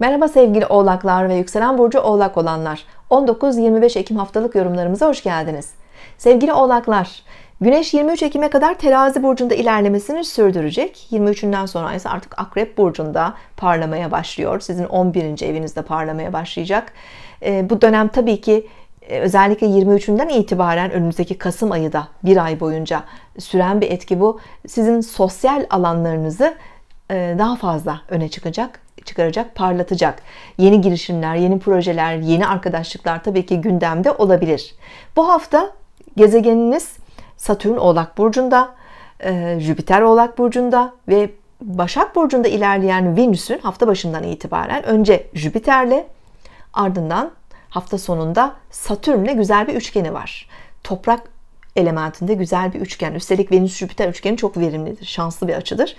Merhaba sevgili oğlaklar ve yükselen burcu oğlak olanlar. 19-25 Ekim haftalık yorumlarımıza hoş geldiniz. Sevgili oğlaklar, Güneş 23 Ekim'e kadar terazi burcunda ilerlemesini sürdürecek. 23'ünden sonra ise artık akrep burcunda parlamaya başlıyor. Sizin 11. evinizde parlamaya başlayacak. E, bu dönem tabii ki e, özellikle 23'ünden itibaren önümüzdeki Kasım ayı da bir ay boyunca süren bir etki bu. Sizin sosyal alanlarınızı e, daha fazla öne çıkacak, çıkaracak, parlatacak. Yeni girişimler, yeni projeler, yeni arkadaşlıklar tabii ki gündemde olabilir. Bu hafta gezegeniniz Satürn Oğlak burcunda, e, Jüpiter Oğlak burcunda ve Başak burcunda ilerleyen Venüs'ün hafta başından itibaren önce Jüpiter'le ardından hafta sonunda Satürn'le güzel bir üçgeni var. Toprak elementinde güzel bir üçgen. Üstelik Venüs Jüpiter üçgeni çok verimlidir. Şanslı bir açıdır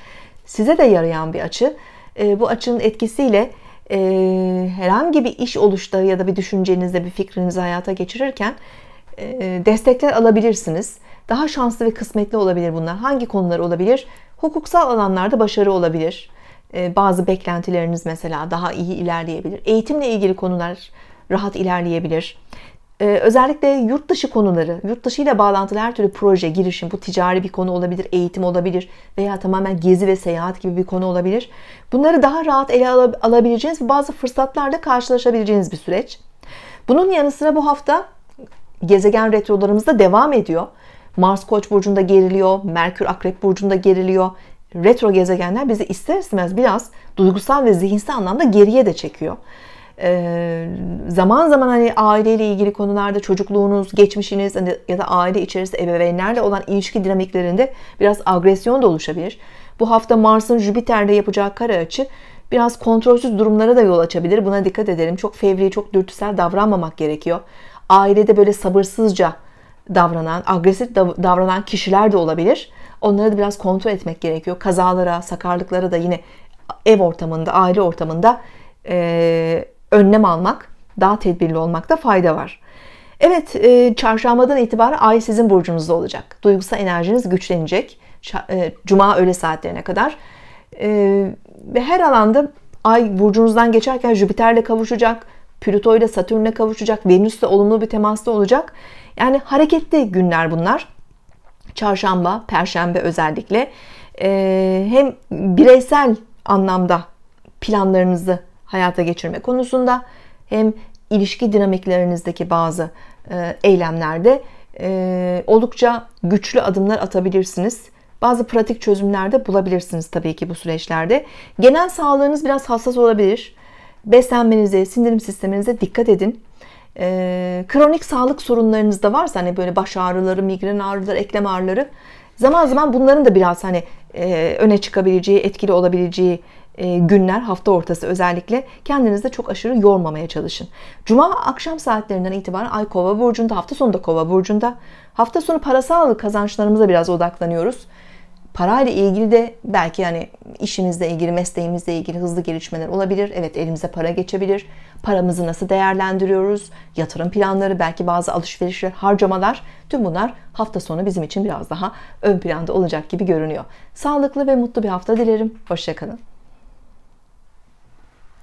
size de yarayan bir açı. E, bu açının etkisiyle e, herhangi bir iş oluşta ya da bir düşüncenizde bir fikrinizi hayata geçirirken e, destekler alabilirsiniz. Daha şanslı ve kısmetli olabilir bunlar. Hangi konular olabilir? Hukuksal alanlarda başarı olabilir. E, bazı beklentileriniz mesela daha iyi ilerleyebilir. Eğitimle ilgili konular rahat ilerleyebilir. Ee, özellikle yurt dışı konuları, yurt dışı ile bağlantılı her türlü proje, girişim, bu ticari bir konu olabilir, eğitim olabilir veya tamamen gezi ve seyahat gibi bir konu olabilir. Bunları daha rahat ele alabileceğiniz ve bazı fırsatlarla karşılaşabileceğiniz bir süreç. Bunun yanı sıra bu hafta gezegen retrolarımız da devam ediyor. Mars Koç burcunda geriliyor, Merkür Akrep burcunda geriliyor. Retro gezegenler bizi ister istemez biraz duygusal ve zihinsel anlamda geriye de çekiyor. Ee, zaman zaman hani aileyle ilgili konularda çocukluğunuz, geçmişiniz hani ya da aile içerisinde ebeveynlerle olan ilişki dinamiklerinde biraz agresyon da oluşabilir. Bu hafta Mars'ın Jüpiter'de yapacağı kara açı biraz kontrolsüz durumlara da yol açabilir. Buna dikkat edelim. Çok fevri, çok dürtüsel davranmamak gerekiyor. Ailede böyle sabırsızca davranan, agresif davranan kişiler de olabilir. Onları da biraz kontrol etmek gerekiyor. Kazalara, sakarlıklara da yine ev ortamında, aile ortamında e, önlem almak, daha tedbirli olmakta fayda var. Evet, e, çarşambadan itibaren ay sizin burcunuzda olacak. Duygusal enerjiniz güçlenecek. E, cuma öğle saatlerine kadar. E, ve her alanda ay burcunuzdan geçerken Jüpiter'le kavuşacak, Plüto ile Satürn'le kavuşacak, Venüs'le olumlu bir temasta olacak. Yani hareketli günler bunlar. Çarşamba, Perşembe özellikle hem bireysel anlamda planlarınızı hayata geçirme konusunda hem ilişki dinamiklerinizdeki bazı e, eylemlerde e, oldukça güçlü adımlar atabilirsiniz. Bazı pratik çözümlerde bulabilirsiniz tabii ki bu süreçlerde. Genel sağlığınız biraz hassas olabilir. Beslenmenize, sindirim sisteminize dikkat edin. E, kronik sağlık sorunlarınız da varsa hani böyle baş ağrıları, migren ağrıları, eklem ağrıları Zaman zaman bunların da biraz hani e, öne çıkabileceği, etkili olabileceği e, günler, hafta ortası özellikle kendinizi de çok aşırı yormamaya çalışın. Cuma akşam saatlerinden itibaren Ay Kova burcunda, hafta sonu da Kova burcunda. Hafta sonu parasal kazançlarımıza biraz odaklanıyoruz. Parayla ilgili de belki yani işimizle ilgili, mesleğimizle ilgili hızlı gelişmeler olabilir. Evet elimize para geçebilir paramızı nasıl değerlendiriyoruz, yatırım planları, belki bazı alışverişler, harcamalar tüm bunlar hafta sonu bizim için biraz daha ön planda olacak gibi görünüyor. Sağlıklı ve mutlu bir hafta dilerim. Hoşçakalın.